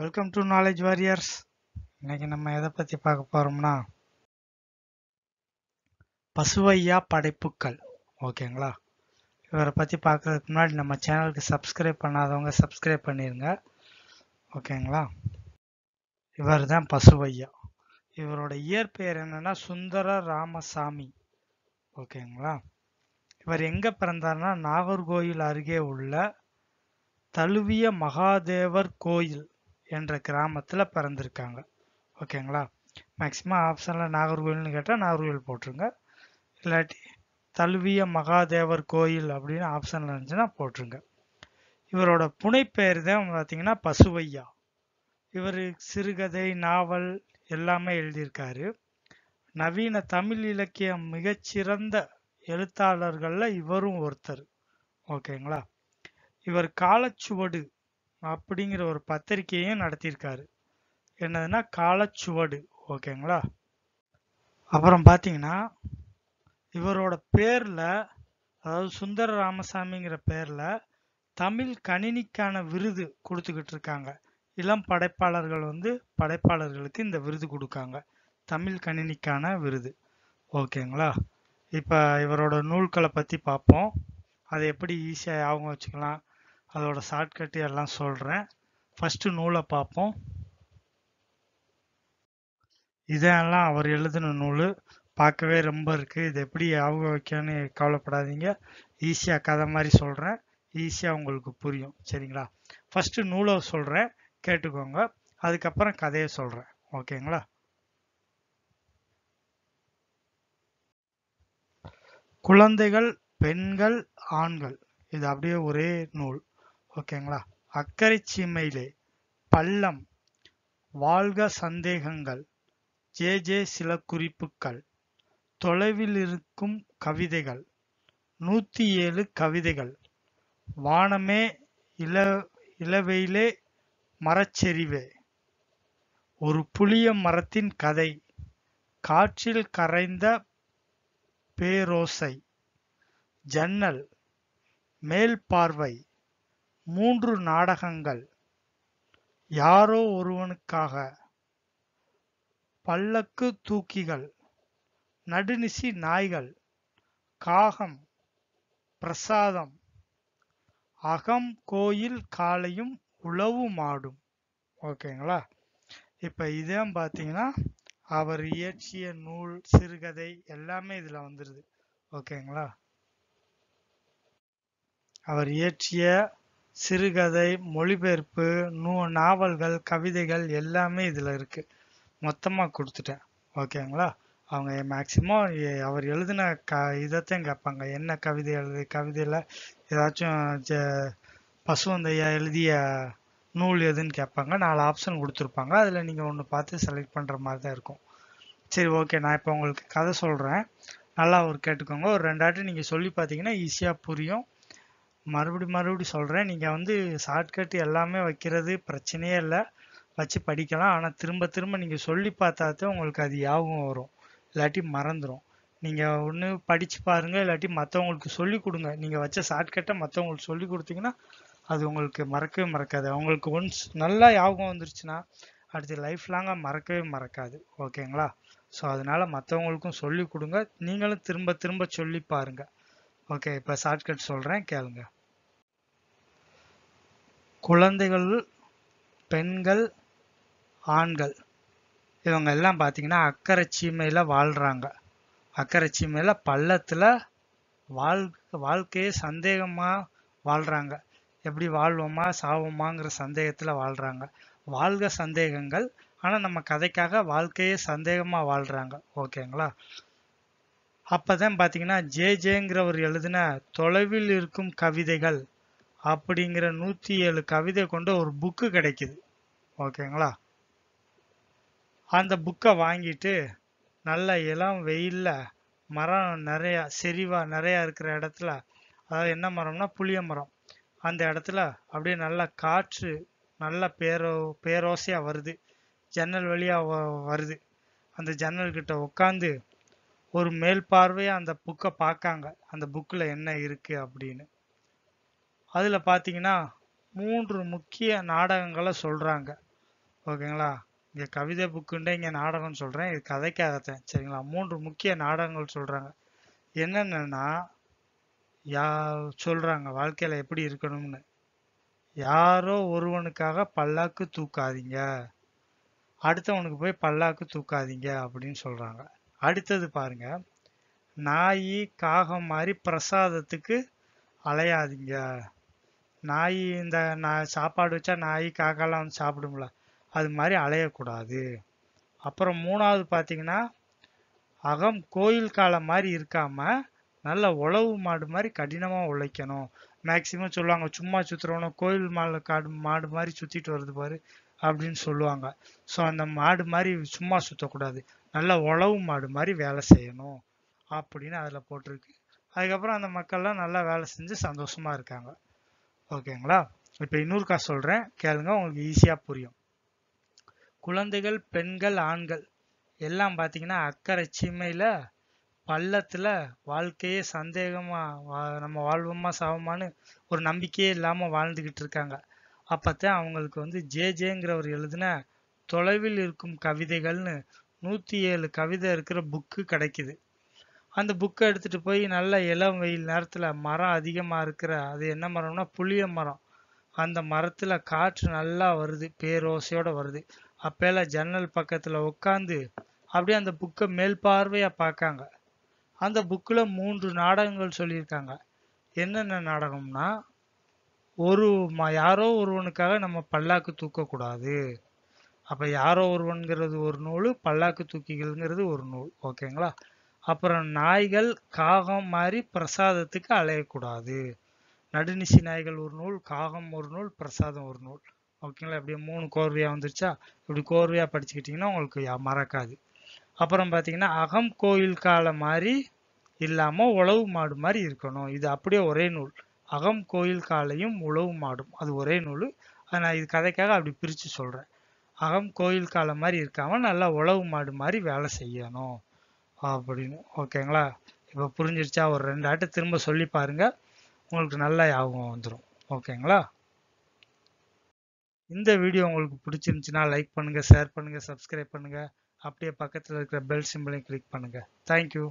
welcome to knowledge warriors இன்னைக்கு நம்ம எதை பற்றி பார்க்க போகிறோம்னா பசுவையா படைப்புக்கள் ஓகேங்களா இவரை பற்றி பார்க்கறதுக்கு முன்னாடி நம்ம சேனலுக்கு சப்ஸ்கிரைப் பண்ணாதவங்க சப்ஸ்கிரைப் பண்ணிடுங்க ஓகேங்களா இவர் தான் பசுவையா இவரோட இயற்பெயர் என்னன்னா சுந்தர ராமசாமி ஓகேங்களா இவர் எங்கே பிறந்தார்னா நாகர்கோயில் அருகே உள்ள தழுவிய மகாதேவர் கோயில் என்ற கிராமத்தில் பிறந்திருக்காங்க ஓகேங்களா மேக்ஸிமம் ஆப்ஷனில் நாகர்கோயில்னு கேட்டால் நாகர்கோயில் போட்டுருங்க இல்லாட்டி தழுவிய மகாதேவர் கோயில் அப்படின்னு ஆப்ஷனில் இருந்துச்சுன்னா போட்டுருங்க இவரோட புனைப்பெயர் தான் பார்த்தீங்கன்னா பசுவையா இவர் சிறுகதை நாவல் எல்லாமே எழுதியிருக்காரு நவீன தமிழ் இலக்கிய மிகச்சிறந்த எழுத்தாளர்களில் இவரும் ஒருத்தர் ஓகேங்களா இவர் காலச்சுவடு அப்படிங்கிற ஒரு பத்திரிகையும் நடத்தியிருக்காரு என்னதுன்னா காலச்சுவடு ஓகேங்களா அப்புறம் பார்த்தீங்கன்னா இவரோட பேரில் அதாவது சுந்தர ராமசாமிங்கிற பேரில் தமிழ் கணினிக்கான விருது கொடுத்துக்கிட்டு இருக்காங்க இளம் படைப்பாளர்கள் வந்து படைப்பாளர்களுக்கு இந்த விருது கொடுக்காங்க தமிழ் கணினிக்கான விருது ஓகேங்களா இப்போ இவரோட நூல்களை பற்றி பார்ப்போம் அதை எப்படி ஈஸியாக ஞாபகம் வச்சுக்கலாம் அதோட ஷார்ட்கட் எல்லாம் சொல்கிறேன் ஃபஸ்ட்டு நூலை பார்ப்போம் இதெல்லாம் அவர் எழுதின நூல் பார்க்கவே ரொம்ப இருக்குது இது எப்படி ஆக வைக்கணும்னு கவலைப்படாதீங்க ஈஸியாக கதை மாதிரி சொல்கிறேன் ஈஸியாக உங்களுக்கு புரியும் சரிங்களா ஃபஸ்ட்டு நூலை சொல்கிறேன் கேட்டுக்கோங்க அதுக்கப்புறம் கதையை சொல்கிறேன் ஓகேங்களா குழந்தைகள் பெண்கள் ஆண்கள் இது அப்படியே ஒரே நூல் ஓகேங்களா அக்கறை சீமையிலே பள்ளம் வாழ்க சந்தேகங்கள் ஜே ஜே சில குறிப்புக்கள் தொலைவில் இருக்கும் கவிதைகள் நூற்றி ஏழு கவிதைகள் வானமே இள இளவையிலே மரச்செறிவே ஒரு புளிய மரத்தின் கதை காற்றில் கரைந்த பேரோசை ஜன்னல் மேல் பார்வை மூன்று நாடகங்கள் யாரோ ஒருவனுக்காக பல்லக்கு தூக்கிகள் நடுநிசி நாய்கள் காகம் பிரசாதம் அகம் கோயில் காலையும் உழவு மாடும் ஓகேங்களா இப்போ இதான் பார்த்தீங்கன்னா அவர் இயற்றிய நூல் சிறுகதை எல்லாமே இதில் வந்துடுது ஓகேங்களா அவர் இயற்றிய சிறுகதை மொழிபெயர்ப்பு நூ நாவல்கள் கவிதைகள் எல்லாமே இதில் இருக்குது மொத்தமாக கொடுத்துட்டேன் ஓகேங்களா அவங்க மேக்சிமம் அவர் எழுதின க இதைத்தான் கேட்பாங்க என்ன கவிதை எழுது கவிதையில் ஏதாச்சும் ஜ பசுவந்தையா எழுதிய நூல் எதுன்னு கேட்பாங்க நாலு ஆப்ஷன் கொடுத்துருப்பாங்க அதில் நீங்கள் ஒன்று பார்த்து செலக்ட் பண்ணுற மாதிரி தான் இருக்கும் சரி ஓகே நான் இப்போ உங்களுக்கு கதை சொல்கிறேன் நல்லா ஒரு கேட்டுக்கோங்க ஒரு ரெண்டாட்டி நீங்கள் சொல்லி பார்த்தீங்கன்னா ஈஸியாக புரியும் மறுபடி மறுபடி சொல்கிறேன் நீங்கள் வந்து ஷார்ட்கட் எல்லாமே வைக்கிறது பிரச்சனையே இல்லை வச்சு படிக்கலாம் ஆனால் திரும்ப திரும்ப நீங்கள் சொல்லி பார்த்தா தான் உங்களுக்கு அது யாபகம் வரும் இல்லாட்டி மறந்துடும் நீங்கள் ஒன்று படித்து பாருங்கள் இல்லாட்டி மற்றவங்களுக்கு சொல்லி கொடுங்க நீங்கள் வச்ச ஷார்ட்கட்டை மற்றவங்களுக்கு சொல்லி கொடுத்தீங்கன்னா அது உங்களுக்கு மறக்கவே மறக்காது அவங்களுக்கு ஒன்ஸ் நல்லா யாபகம் வந்துருச்சுன்னா அடுத்து லைஃப் லாங்காக மறக்கவே மறக்காது ஓகேங்களா ஸோ அதனால் மற்றவங்களுக்கும் சொல்லி கொடுங்க நீங்களும் திரும்ப திரும்ப சொல்லி பாருங்கள் ஓகே இப்போ ஷார்ட்கட் சொல்கிறேன் கேளுங்கள் குழந்தைகள் பெண்கள் ஆண்கள் இவங்க எல்லாம் பார்த்தீங்கன்னா அக்கறை சீமையில் வாழ்கிறாங்க அக்கறை சீமையில் பள்ளத்தில் வாழ் வாழ்க்கையே சந்தேகமாக வாழ்கிறாங்க எப்படி வாழ்வோமா சாவோமாங்கிற சந்தேகத்தில் வாழ்கிறாங்க வாழ்க சந்தேகங்கள் ஆனால் நம்ம கதைக்காக வாழ்க்கையே சந்தேகமாக வாழ்கிறாங்க ஓகேங்களா அப்போ தான் பார்த்தீங்கன்னா ஜே ஜேங்கிறவர் எழுதின தொலைவில் இருக்கும் கவிதைகள் அப்படிங்கிற நூற்றி ஏழு கவிதை கொண்ட ஒரு புக்கு கிடைக்குது ஓகேங்களா அந்த புக்கை வாங்கிட்டு நல்ல இளம் வெயிலில் மரம் நிறையா செறிவாக நிறையா இருக்கிற இடத்துல அதாவது என்ன மரம்னா புளிய மரம் அந்த இடத்துல அப்படியே நல்லா காற்று நல்ல பேரோ பேரோசையாக வருது ஜன்னல் வழியாக வருது அந்த ஜன்னல்கிட்ட உட்காந்து ஒரு மேல் பார்வையாக அந்த புக்கை பார்க்காங்க அந்த புக்கில் என்ன இருக்குது அப்படின்னு அதில் பார்த்தீங்கன்னா மூன்று முக்கிய நாடகங்களை சொல்கிறாங்க ஓகேங்களா இங்கே கவிதை புக்குண்டே இங்கே நாடகம்னு சொல்கிறேன் இது கதைக்காகத்தேன் சரிங்களா மூன்று முக்கிய நாடகங்கள் சொல்கிறாங்க என்னென்னா யா சொல்கிறாங்க வாழ்க்கையில் எப்படி இருக்கணும்னு யாரோ ஒருவனுக்காக பல்லாக்கு தூக்காதீங்க அடுத்தவனுக்கு போய் பல்லாக்கு தூக்காதீங்க அப்படின்னு சொல்கிறாங்க அடுத்தது பாருங்க நாய் காகம் மாதிரி பிரசாதத்துக்கு அலையாதீங்க நாய் இந்த நான் சாப்பாடு வச்சா நாய் காக்காலாம் வந்து சாப்பிடும்ல அது மாதிரி அலையக்கூடாது அப்புறம் மூணாவது பார்த்தீங்கன்னா அகம் கோயில் காலம் மாதிரி இருக்காமல் நல்ல உழவு மாடு மாதிரி கடினமாக உழைக்கணும் மேக்சிமம் சொல்லுவாங்க சும்மா சுற்றுறவனும் கோயில் மாடு காடு மாடு மாதிரி சுற்றிட்டு வருது பாரு அப்படின்னு சொல்லுவாங்க ஸோ அந்த மாடு மாதிரி சும்மா சுற்றக்கூடாது நல்ல உழவு மாடு மாதிரி வேலை செய்யணும் அப்படின்னு அதில் போட்டிருக்கு அதுக்கப்புறம் அந்த மக்கள்லாம் நல்லா வேலை செஞ்சு சந்தோஷமாக இருக்காங்க ஓகேங்களா இப்போ கா சொல்கிறேன் கேளுங்க உங்களுக்கு ஈஸியாக புரியும் குழந்தைகள் பெண்கள் ஆண்கள் எல்லாம் பார்த்தீங்கன்னா அக்கறை சீமையில் பள்ளத்தில் வாழ்க்கையே சந்தேகமாக நம்ம வாழ்வோமா சாவோமான்னு ஒரு நம்பிக்கையே இல்லாமல் வாழ்ந்துக்கிட்டு இருக்காங்க அப்போத்தான் அவங்களுக்கு வந்து ஜே ஜேங்கிறவர் எழுதின தொலைவில் இருக்கும் கவிதைகள்னு நூற்றி ஏழு கவிதை இருக்கிற புக்கு கிடைக்குது அந்த புக்கை எடுத்துகிட்டு போய் நல்ல இளம் வெயில் நேரத்தில் மரம் அதிகமாக இருக்கிற அது என்ன மரம்னா புளிய மரம் அந்த மரத்தில் காற்று நல்லா வருது பேரோசையோடு வருது அப்போல்லாம் ஜன்னல் பக்கத்தில் உட்காந்து அப்படியே அந்த புக்கை மேல் பார்வையாக பார்க்காங்க அந்த புக்கில் மூன்று நாடகங்கள் சொல்லியிருக்காங்க என்னென்ன நாடகம்னா ஒரு யாரோ ஒருவனுக்காக நம்ம பல்லாக்கு தூக்கக்கூடாது அப்போ யாரோ ஒருவன்கிறது ஒரு நூல் பல்லாக்கு தூக்கிகள்ங்கிறது ஒரு நூல் ஓகேங்களா அப்புறம் நாய்கள் காகம் மாதிரி பிரசாதத்துக்கு அலையக்கூடாது நடுநிசி நாய்கள் ஒரு நூல் காகம் ஒரு நூல் பிரசாதம் ஒரு நூல் ஓகேங்களா இப்படி மூணு கோர்வையாக வந்துருச்சா இப்படி கோர்வையாக படிச்சுக்கிட்டிங்கன்னா உங்களுக்கு மறக்காது அப்புறம் பார்த்தீங்கன்னா அகம் கோயில் காலம் மாதிரி இல்லாமல் உழவு மாடு மாதிரி இருக்கணும் இது அப்படியே ஒரே நூல் அகம் கோயில் காலையும் உழவு மாடும் அது ஒரே நூல் நான் இது கதைக்காக அப்படி பிரித்து சொல்கிறேன் அகம் கோயில் காலம் மாதிரி இருக்காமல் நல்லா உழவு மாடு மாதிரி வேலை செய்யணும் அப்படின்னு ஓகேங்களா இப்போ புரிஞ்சிருச்சா ஒரு ரெண்டு ஆட்டு திரும்ப சொல்லி பாருங்கள் உங்களுக்கு நல்ல ஞாபகம் வந்துடும் ஓகேங்களா இந்த வீடியோ உங்களுக்கு பிடிச்சிருந்துச்சுன்னா லைக் பண்ணுங்கள் ஷேர் பண்ணுங்கள் சப்ஸ்கிரைப் பண்ணுங்கள் அப்படியே பக்கத்தில் இருக்கிற பெல் சிம்பிளையும் கிளிக் பண்ணுங்கள் தேங்க்யூ